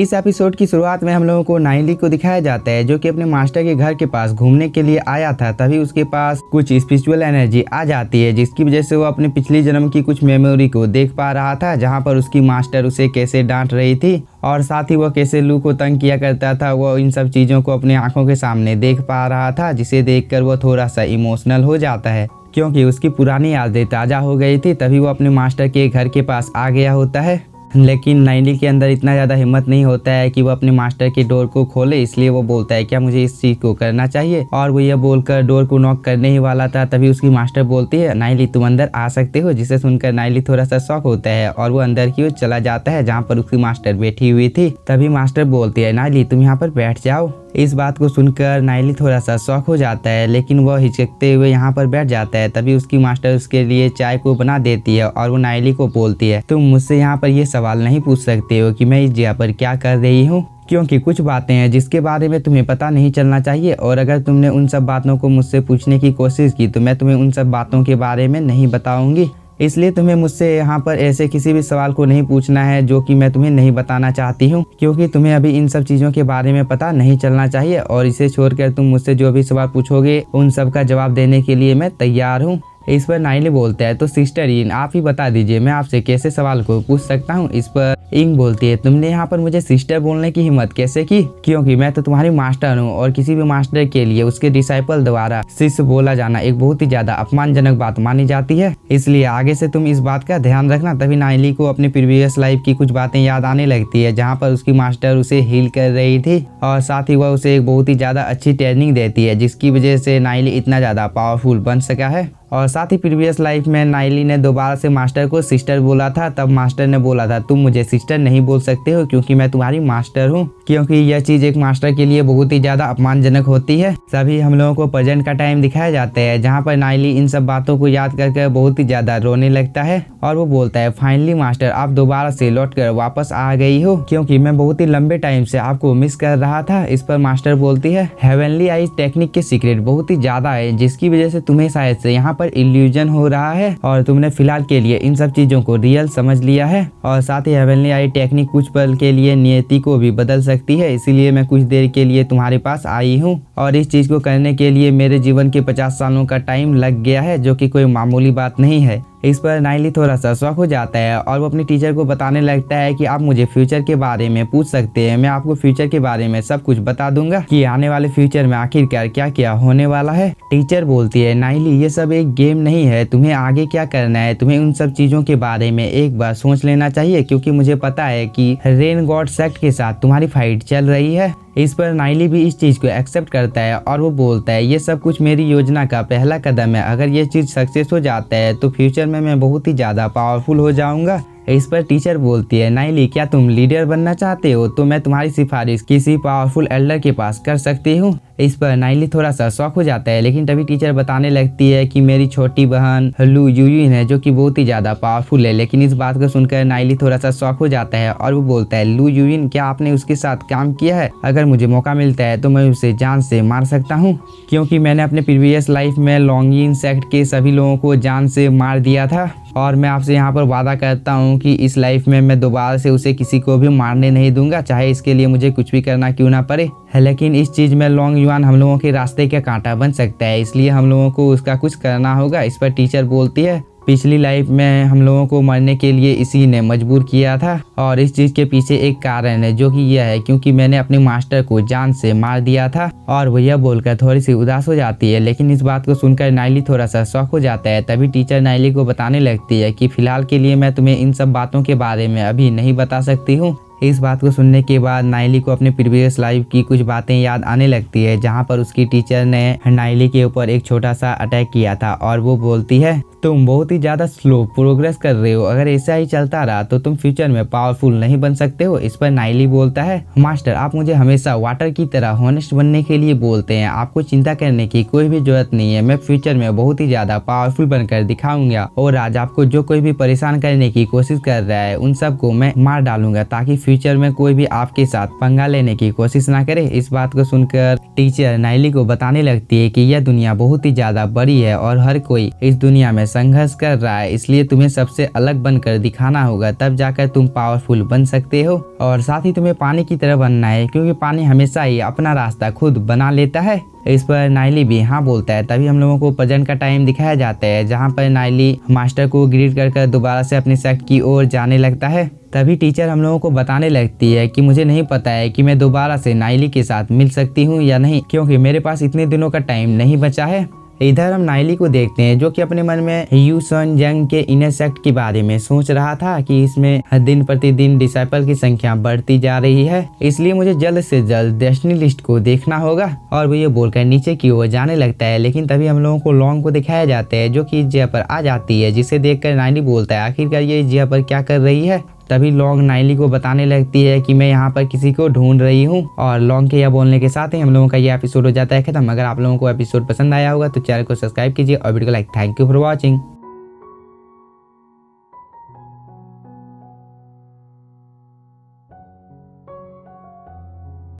इस एपिसोड की शुरुआत में हम लोगों को नाइली को दिखाया जाता है जो कि अपने मास्टर के घर के पास घूमने के लिए आया था तभी उसके पास कुछ स्पिरिचुअल एनर्जी आ जाती है जिसकी वजह से वो अपने पिछले जन्म की कुछ मेमोरी को देख पा रहा था जहाँ पर उसकी मास्टर उसे कैसे डांट रही थी और साथ ही वह कैसे लू को तंग किया करता था वह इन सब चीज़ों को अपने आंखों के सामने देख पा रहा था जिसे देख वह थोड़ा सा इमोशनल हो जाता है क्योंकि उसकी पुरानी यादें ताज़ा हो गई थी तभी वो अपने मास्टर के घर के पास आ गया होता है लेकिन नैनी के अंदर इतना ज़्यादा हिम्मत नहीं होता है कि वो अपने मास्टर की डोर को खोले इसलिए वो बोलता है क्या मुझे इस चीज़ को करना चाहिए और वो ये बोलकर डोर को नॉक करने ही वाला था तभी उसकी मास्टर बोलती है नाइली तुम अंदर आ सकते हो जिसे सुनकर नाइली थोड़ा सा शौक होता है और वो अंदर की ओर चला जाता है जहाँ पर उसकी मास्टर बैठी हुई थी तभी मास्टर बोलती है नाइली तुम यहाँ पर बैठ जाओ इस बात को सुनकर नाइली थोड़ा सा शौक हो जाता है लेकिन वह हिचकते हुए यहाँ पर बैठ जाता है तभी उसकी मास्टर उसके लिए चाय को बना देती है और वो नाइली को बोलती है तुम मुझसे यहाँ पर ये सवाल नहीं पूछ सकते हो कि मैं इस जगह पर क्या कर रही हूँ क्योंकि कुछ बातें हैं जिसके बारे में तुम्हें पता नहीं चलना चाहिए और अगर तुमने उन सब बातों को मुझसे पूछने की कोशिश की तो मैं तुम्हें उन सब बातों के बारे में नहीं बताऊंगी इसलिए तुम्हें मुझसे यहाँ पर ऐसे किसी भी सवाल को नहीं पूछना है जो कि मैं तुम्हें नहीं बताना चाहती हूँ क्योंकि तुम्हें अभी इन सब चीज़ों के बारे में पता नहीं चलना चाहिए और इसे छोड़कर तुम मुझसे जो भी सवाल पूछोगे उन सब का जवाब देने के लिए मैं तैयार हूँ इस पर नाइली बोलता है तो सिस्टर इन आप ही बता दीजिए मैं आपसे कैसे सवाल को पूछ सकता हूँ इस पर इंग बोलती है तुमने यहाँ पर मुझे सिस्टर बोलने की हिम्मत कैसे की क्योंकि मैं तो तुम्हारी मास्टर हूँ और किसी भी मास्टर के लिए उसके डिसाइपल द्वारा शिष्य बोला जाना एक बहुत ही ज्यादा अपमानजनक बात मानी जाती है इसलिए आगे से तुम इस बात का ध्यान रखना तभी नाइली को अपने प्रीवियस लाइफ की कुछ बातें याद आने लगती है जहाँ पर उसकी मास्टर उसे हील कर रही थी और साथ ही वह उसे एक बहुत ही ज्यादा अच्छी ट्रेनिंग देती है जिसकी वजह से नाइली इतना ज्यादा पावरफुल बन सका है और साथ ही प्रीवियस लाइफ में नाइली ने दोबारा से मास्टर को सिस्टर बोला था तब मास्टर ने बोला था तुम मुझे सिस्टर नहीं बोल सकते हो क्योंकि मैं तुम्हारी मास्टर हूँ क्योंकि यह चीज़ एक मास्टर के लिए बहुत ही ज़्यादा अपमानजनक होती है सभी हम लोगों को प्रेजेंट का टाइम दिखाया जाते हैं जहाँ पर नाइली इन सब बातों को याद करके बहुत ही ज़्यादा रोने लगता है और वो बोलता है फाइनली मास्टर आप दोबारा से लौट कर वापस आ गई हो क्योंकि मैं बहुत ही लंबे टाइम से आपको मिस कर रहा था इस पर मास्टर बोलती है हेवनली आई टेक्निक के सीक्रेट बहुत ही ज़्यादा है जिसकी वजह से तुम्हें शायद से यहाँ पर इल्यूजन हो रहा है और तुमने फिलहाल के लिए इन सब चीजों को रियल समझ लिया है और साथ ही हेवनली आई टेक्निक कुछ पल के लिए नियति को भी बदल सकती है इसीलिए मैं कुछ देर के लिए तुम्हारे पास आई हूँ और इस चीज को करने के लिए मेरे जीवन के पचास सालों का टाइम लग गया है जो की कोई मामूली बात नहीं है इस पर नाइली थोड़ा सा शौक हो जाता है और वो अपने टीचर को बताने लगता है कि आप मुझे फ्यूचर के बारे में पूछ सकते हैं मैं आपको फ्यूचर के बारे में सब कुछ बता दूंगा कि आने वाले फ्यूचर में आखिरकार क्या क्या होने वाला है टीचर बोलती है नाइली ये सब एक गेम नहीं है तुम्हें आगे क्या करना है तुम्हें उन सब चीज़ों के बारे में एक बार सोच लेना चाहिए क्योंकि मुझे पता है की रेन गॉड सेक्ट के साथ तुम्हारी फाइट चल रही है इस पर नाइली भी इस चीज़ को एक्सेप्ट करता है और वो बोलता है ये सब कुछ मेरी योजना का पहला कदम है अगर ये चीज़ सक्सेस हो जाता है तो फ्यूचर में मैं बहुत ही ज़्यादा पावरफुल हो जाऊँगा इस पर टीचर बोलती है नाइली क्या तुम लीडर बनना चाहते हो तो मैं तुम्हारी सिफारिश किसी पावरफुल एल्डर के पास कर सकती हूँ इस पर नाइली थोड़ा सा शौक हो जाता है लेकिन तभी टीचर बताने लगती है कि मेरी छोटी बहन हल्लू यूयिन है जो कि बहुत ही ज़्यादा पावरफुल है लेकिन इस बात को सुनकर नाइली थोड़ा सा शौक हो जाता है और वो बोलता है लू यूयिन क्या आपने उसके साथ काम किया है अगर मुझे मौका मिलता है तो मैं उसे जान से मार सकता हूँ क्योंकि मैंने अपने प्रीवियस लाइफ में लॉन्गिन सेक्ट के सभी लोगों को जान से मार दिया था और मैं आपसे यहाँ पर वादा करता हूँ कि इस लाइफ में मैं दोबारा से उसे किसी को भी मारने नहीं दूंगा चाहे इसके लिए मुझे कुछ भी करना क्यों ना पड़े लेकिन इस चीज़ में लॉन्ग युवान हम लोगों के रास्ते का कांटा बन सकता है इसलिए हम लोगों को उसका कुछ करना होगा इस पर टीचर बोलती है पिछली लाइफ में हम लोगों को मरने के लिए इसी ने मजबूर किया था और इस चीज़ के पीछे एक कारण है जो कि यह है क्योंकि मैंने अपने मास्टर को जान से मार दिया था और वह यह बोलकर थोड़ी सी उदास हो जाती है लेकिन इस बात को सुनकर नायली थोड़ा सा शौक हो जाता है तभी टीचर नायली को बताने लगती है की फिलहाल के लिए मैं तुम्हें इन सब बातों के बारे में अभी नहीं बता सकती हूँ इस बात को सुनने के बाद नाइली को अपने प्रीवियस लाइफ की कुछ बातें याद आने लगती है जहाँ पर उसकी टीचर ने नाइली के ऊपर एक छोटा सा अटैक किया था और वो बोलती है तुम बहुत ही ज़्यादा स्लो प्रोग्रेस कर रहे हो अगर ऐसा ही चलता रहा तो तुम फ्यूचर में पावरफुल नहीं बन सकते हो इस पर नाइली बोलता है मास्टर आप मुझे हमेशा वाटर की तरह होनेस्ट बनने के लिए बोलते हैं आपको चिंता करने की कोई भी जरूरत नहीं है मैं फ्यूचर में बहुत ही ज़्यादा पावरफुल बनकर दिखाऊंगा और आज आपको जो कोई भी परेशान करने की कोशिश कर रहा है उन सबको मैं मार डालूंगा ताकि फ्यूचर में कोई भी आपके साथ पंगा लेने की कोशिश ना करे इस बात को सुनकर टीचर नाइली को बताने लगती है कि यह दुनिया बहुत ही ज्यादा बड़ी है और हर कोई इस दुनिया में संघर्ष कर रहा है इसलिए तुम्हें सबसे अलग बनकर दिखाना होगा तब जाकर तुम पावरफुल बन सकते हो और साथ ही तुम्हें पानी की तरह बनना है क्योंकि पानी हमेशा ही अपना रास्ता खुद बना लेता है इस पर नाइली भी हाँ बोलता है तभी हम लोगों को प्रजेंट का टाइम दिखाया जाता है जहाँ पर नाइली मास्टर को ग्रीट कर, कर दोबारा से अपने सेक्ट की ओर जाने लगता है तभी टीचर हम लोगों को बताने लगती है कि मुझे नहीं पता है कि मैं दोबारा से नाइली के साथ मिल सकती हूँ या नहीं क्योंकि मेरे पास इतने दिनों का टाइम नहीं बचा है इधर हम नाइली को देखते हैं जो कि अपने मन में यू सन जंग के इनेसेक्ट के बारे में सोच रहा था कि इसमें दिन प्रतिदिन डिसाइपल की संख्या बढ़ती जा रही है इसलिए मुझे जल्द से जल्द डेस्टनी लिस्ट को देखना होगा और वो ये बोलकर नीचे की ओर जाने लगता है लेकिन तभी हम लोगों को लॉन्ग को दिखाया जाता है जो की जिया पर आ जाती है जिसे देख कर नाइली बोलता है आखिरकार ये जिया पर क्या कर रही है तभी लॉन्ग नाइली को बताने लगती है कि मैं यहाँ पर किसी को ढूंढ रही हूँ और लॉन्ग के यह बोलने के साथ ही हम लोगों का ये एपिसोड हो जाता है खत्म अगर आप लोगों को एपिसोड पसंद आया होगा तो चैनल को सब्सक्राइब कीजिए और वीडियो को like thank you for watching